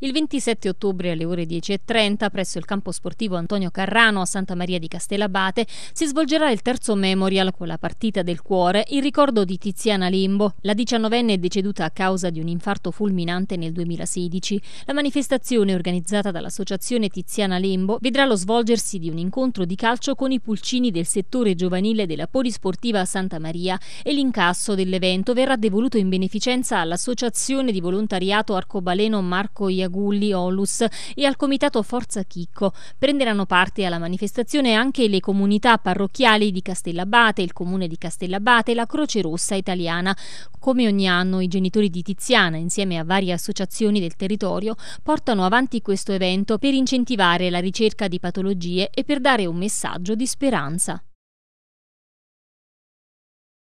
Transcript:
Il 27 ottobre alle ore 10.30 presso il campo sportivo Antonio Carrano a Santa Maria di Castellabate si svolgerà il terzo memorial con la partita del cuore in ricordo di Tiziana Limbo, la diciannovenne è deceduta a causa di un infarto fulminante nel 2016. La manifestazione organizzata dall'associazione Tiziana Limbo vedrà lo svolgersi di un incontro di calcio con i pulcini del settore giovanile della Polisportiva Santa Maria e l'incasso dell'evento verrà devoluto in beneficenza all'associazione di volontariato arcobaleno Marco Iago Gulli Olus e al comitato Forza Chicco. Prenderanno parte alla manifestazione anche le comunità parrocchiali di Castellabate, il comune di Castellabate e la Croce Rossa italiana. Come ogni anno i genitori di Tiziana, insieme a varie associazioni del territorio, portano avanti questo evento per incentivare la ricerca di patologie e per dare un messaggio di speranza.